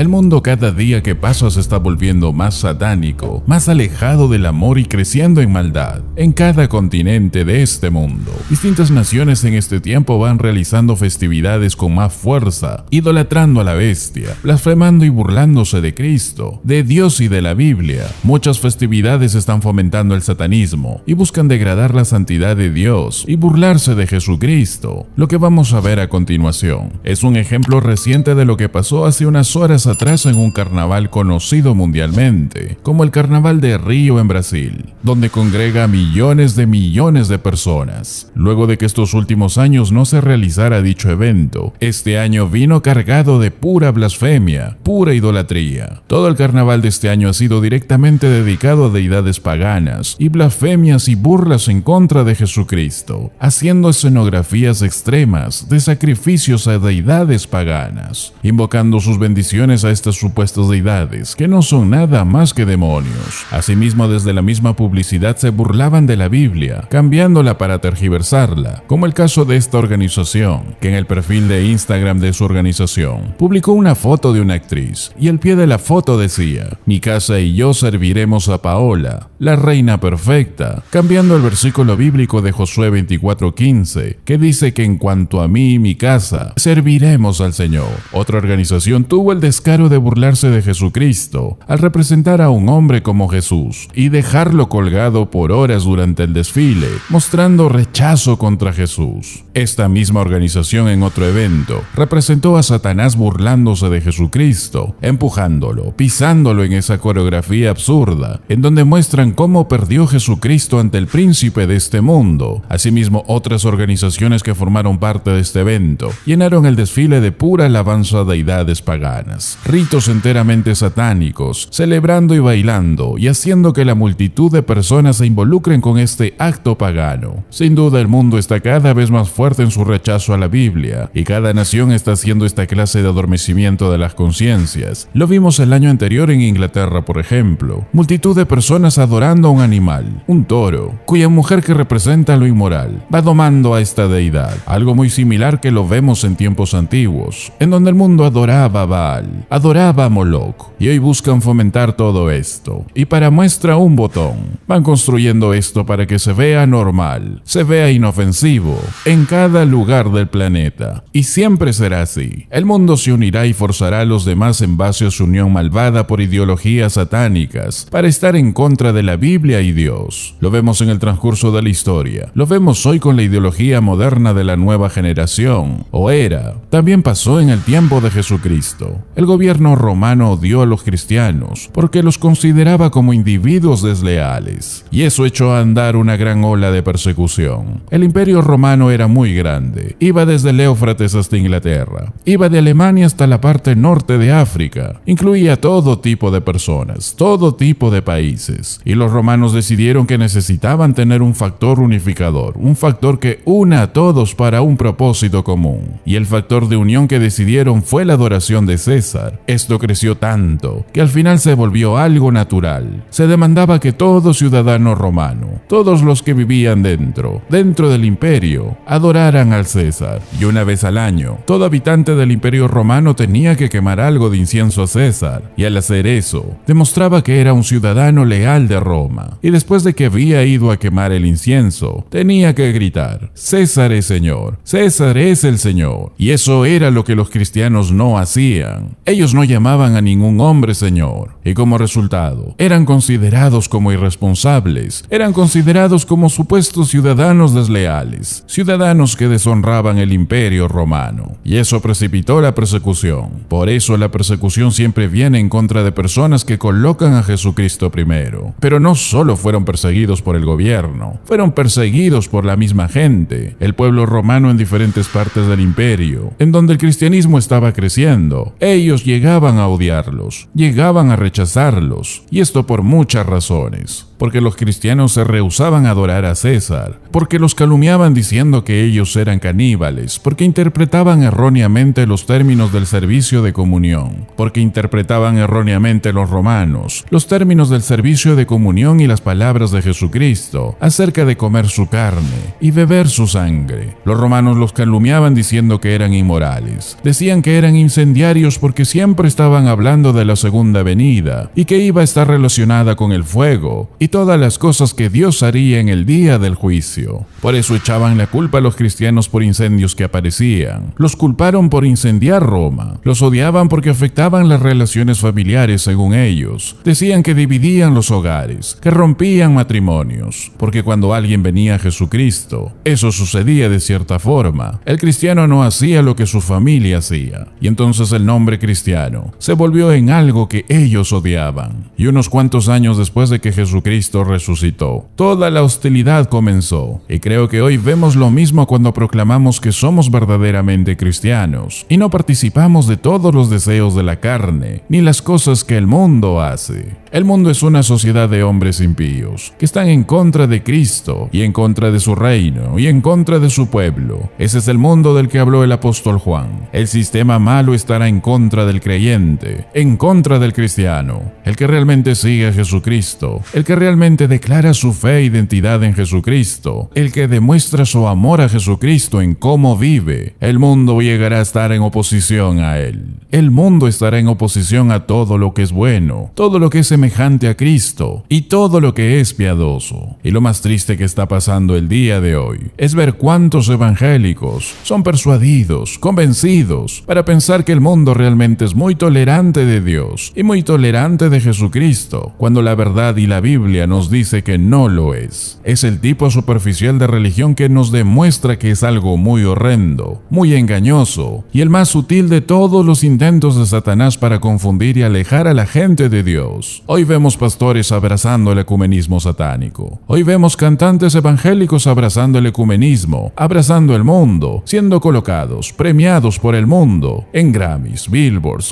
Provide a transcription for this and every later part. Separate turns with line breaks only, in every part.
El mundo cada día que pasa se está volviendo más satánico, más alejado del amor y creciendo en maldad. En cada continente de este mundo, distintas naciones en este tiempo van realizando festividades con más fuerza, idolatrando a la bestia, blasfemando y burlándose de Cristo, de Dios y de la Biblia. Muchas festividades están fomentando el satanismo y buscan degradar la santidad de Dios y burlarse de Jesucristo. Lo que vamos a ver a continuación es un ejemplo reciente de lo que pasó hace unas horas atrás en un carnaval conocido mundialmente como el Carnaval de Río en Brasil, donde congrega millones de millones de personas. Luego de que estos últimos años no se realizara dicho evento, este año vino cargado de pura blasfemia, pura idolatría. Todo el carnaval de este año ha sido directamente dedicado a deidades paganas y blasfemias y burlas en contra de Jesucristo, haciendo escenografías extremas de sacrificios a deidades paganas, invocando sus bendiciones a estas supuestas deidades, que no son nada más que demonios. Asimismo, desde la misma publicidad se burlaban de la Biblia, cambiándola para tergiversarla, como el caso de esta organización, que en el perfil de Instagram de su organización publicó una foto de una actriz, y el pie de la foto decía, mi casa y yo serviremos a Paola, la reina perfecta, cambiando el versículo bíblico de Josué 24:15, que dice que en cuanto a mí y mi casa, serviremos al Señor. Otra organización tuvo el deseo caro de burlarse de Jesucristo al representar a un hombre como Jesús y dejarlo colgado por horas durante el desfile, mostrando rechazo contra Jesús. Esta misma organización en otro evento representó a Satanás burlándose de Jesucristo, empujándolo, pisándolo en esa coreografía absurda, en donde muestran cómo perdió Jesucristo ante el príncipe de este mundo. Asimismo, otras organizaciones que formaron parte de este evento llenaron el desfile de pura alabanza a deidades paganas ritos enteramente satánicos, celebrando y bailando y haciendo que la multitud de personas se involucren con este acto pagano. Sin duda el mundo está cada vez más fuerte en su rechazo a la Biblia y cada nación está haciendo esta clase de adormecimiento de las conciencias. Lo vimos el año anterior en Inglaterra, por ejemplo. Multitud de personas adorando a un animal, un toro, cuya mujer que representa lo inmoral, va domando a esta deidad, algo muy similar que lo vemos en tiempos antiguos, en donde el mundo adoraba a Baal adoraba a Moloch y hoy buscan fomentar todo esto. Y para muestra un botón, van construyendo esto para que se vea normal, se vea inofensivo en cada lugar del planeta. Y siempre será así. El mundo se unirá y forzará a los demás en base a su unión malvada por ideologías satánicas para estar en contra de la Biblia y Dios. Lo vemos en el transcurso de la historia. Lo vemos hoy con la ideología moderna de la nueva generación, o era. También pasó en el tiempo de Jesucristo gobierno romano odió a los cristianos porque los consideraba como individuos desleales, y eso echó a andar una gran ola de persecución. El imperio romano era muy grande, iba desde el hasta Inglaterra, iba de Alemania hasta la parte norte de África, incluía todo tipo de personas, todo tipo de países, y los romanos decidieron que necesitaban tener un factor unificador, un factor que una a todos para un propósito común, y el factor de unión que decidieron fue la adoración de César esto creció tanto que al final se volvió algo natural. Se demandaba que todo ciudadano romano, todos los que vivían dentro, dentro del imperio, adoraran al César. Y una vez al año, todo habitante del imperio romano tenía que quemar algo de incienso a César, y al hacer eso, demostraba que era un ciudadano leal de Roma. Y después de que había ido a quemar el incienso, tenía que gritar, César es Señor, César es el Señor. Y eso era lo que los cristianos no hacían. Ellos no llamaban a ningún hombre señor, y como resultado, eran considerados como irresponsables, eran considerados como supuestos ciudadanos desleales, ciudadanos que deshonraban el imperio romano, y eso precipitó la persecución. Por eso la persecución siempre viene en contra de personas que colocan a Jesucristo primero. Pero no solo fueron perseguidos por el gobierno, fueron perseguidos por la misma gente, el pueblo romano en diferentes partes del imperio, en donde el cristianismo estaba creciendo. Ellos llegaban a odiarlos, llegaban a rechazarlos, y esto por muchas razones porque los cristianos se rehusaban a adorar a César, porque los calumniaban diciendo que ellos eran caníbales, porque interpretaban erróneamente los términos del servicio de comunión, porque interpretaban erróneamente los romanos, los términos del servicio de comunión y las palabras de Jesucristo acerca de comer su carne y beber su sangre. Los romanos los calumniaban diciendo que eran inmorales, decían que eran incendiarios porque siempre estaban hablando de la segunda venida y que iba a estar relacionada con el fuego y todas las cosas que Dios haría en el día del juicio. Por eso echaban la culpa a los cristianos por incendios que aparecían. Los culparon por incendiar Roma. Los odiaban porque afectaban las relaciones familiares según ellos. Decían que dividían los hogares, que rompían matrimonios, porque cuando alguien venía a Jesucristo, eso sucedía de cierta forma. El cristiano no hacía lo que su familia hacía, y entonces el nombre cristiano cristiano se volvió en algo que ellos odiaban. Y unos cuantos años después de que Jesucristo resucitó, toda la hostilidad comenzó. Y creo que hoy vemos lo mismo cuando proclamamos que somos verdaderamente cristianos y no participamos de todos los deseos de la carne ni las cosas que el mundo hace. El mundo es una sociedad de hombres impíos que están en contra de Cristo y en contra de su reino y en contra de su pueblo. Ese es el mundo del que habló el apóstol Juan. El sistema malo estará en contra del creyente, en contra del cristiano, el que realmente sigue a Jesucristo, el que realmente declara su fe e identidad en Jesucristo, el que demuestra su amor a Jesucristo en cómo vive, el mundo llegará a estar en oposición a él. El mundo estará en oposición a todo lo que es bueno, todo lo que es semejante a Cristo y todo lo que es piadoso. Y lo más triste que está pasando el día de hoy es ver cuántos evangélicos son persuadidos, convencidos, para pensar que el mundo realmente es muy tolerante de Dios y muy tolerante de Jesucristo, cuando la verdad y la Biblia nos dice que no lo es. Es el tipo superficial de religión que nos demuestra que es algo muy horrendo, muy engañoso y el más sutil de todos los intentos de Satanás para confundir y alejar a la gente de Dios. Hoy vemos pastores abrazando el ecumenismo satánico. Hoy vemos cantantes evangélicos abrazando el ecumenismo, abrazando el mundo, siendo colocados, premiados por el mundo, en Grammys,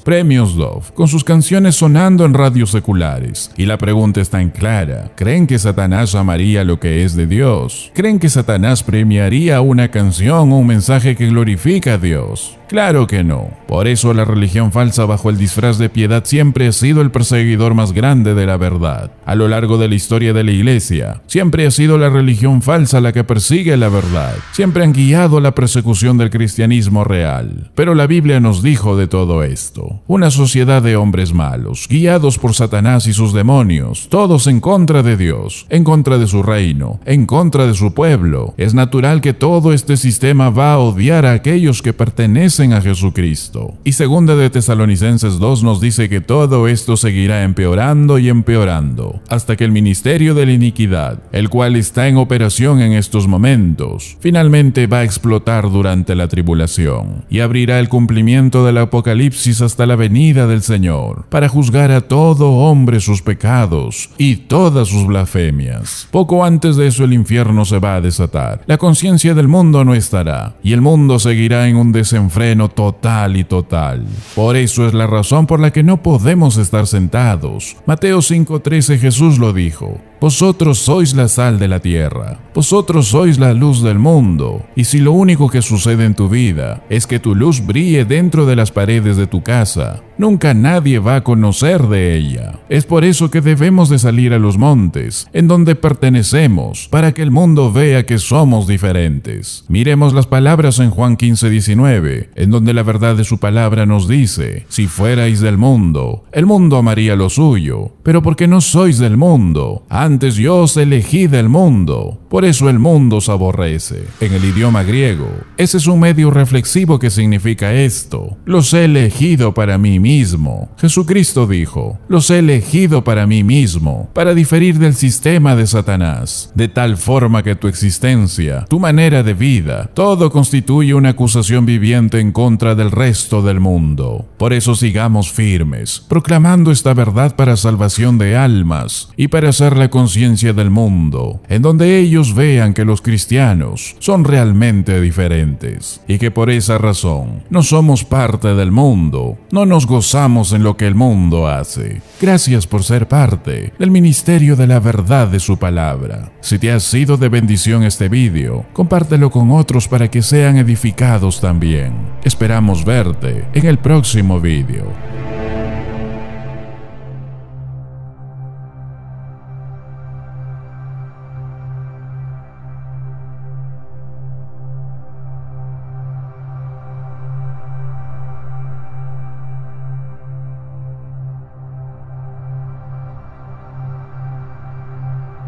premios Dove, con sus canciones sonando en radios seculares. Y la pregunta es tan clara, ¿creen que Satanás amaría lo que es de Dios? ¿Creen que Satanás premiaría una canción o un mensaje que glorifica a Dios? Claro que no. Por eso la religión falsa bajo el disfraz de piedad siempre ha sido el perseguidor más grande de la verdad. A lo largo de la historia de la iglesia, siempre ha sido la religión falsa la que persigue la verdad. Siempre han guiado la persecución del cristianismo real. Pero la Biblia nos dijo de todo esto. Una sociedad de hombres malos, guiados por Satanás y sus demonios, todos en contra de Dios, en contra de su reino, en contra de su pueblo. Es natural que todo este sistema va a odiar a aquellos que pertenecen a Jesucristo. Y segunda de Tesalonicenses 2 nos dice que todo esto seguirá empeorando y empeorando, hasta que el ministerio de la iniquidad, el cual está en operación en estos momentos, finalmente va a explotar durante la tribulación y abrirá el cumplimiento del Apocalipsis hasta la venida del Señor, para juzgar a todo hombre sus pecados y todas sus blasfemias. Poco antes de eso el infierno se va a desatar, la conciencia del mundo no estará, y el mundo seguirá en un desenfreno total y total. Por eso es la razón por la que no podemos estar sentados. Mateo 5:13 Jesús lo dijo, vosotros sois la sal de la tierra, vosotros sois la luz del mundo, y si lo único que sucede en tu vida es que tu luz brille dentro de las paredes de tu casa, nunca nadie va a conocer de ella. Es por eso que debemos de salir a los montes, en donde pertenecemos, para que el mundo vea que somos diferentes. Miremos las palabras en Juan 15, 19, en donde la verdad de su palabra nos dice, si fuerais del mundo, el mundo amaría lo suyo, pero porque no sois del mundo, antes yo os elegí del mundo por eso el mundo se aborrece. En el idioma griego, ese es un medio reflexivo que significa esto. Los he elegido para mí mismo. Jesucristo dijo, los he elegido para mí mismo, para diferir del sistema de Satanás, de tal forma que tu existencia, tu manera de vida, todo constituye una acusación viviente en contra del resto del mundo. Por eso sigamos firmes, proclamando esta verdad para salvación de almas y para hacer la conciencia del mundo, en donde ellos vean que los cristianos son realmente diferentes y que por esa razón no somos parte del mundo, no nos gozamos en lo que el mundo hace. Gracias por ser parte del Ministerio de la Verdad de su palabra. Si te ha sido de bendición este vídeo, compártelo con otros para que sean edificados también. Esperamos verte en el próximo vídeo.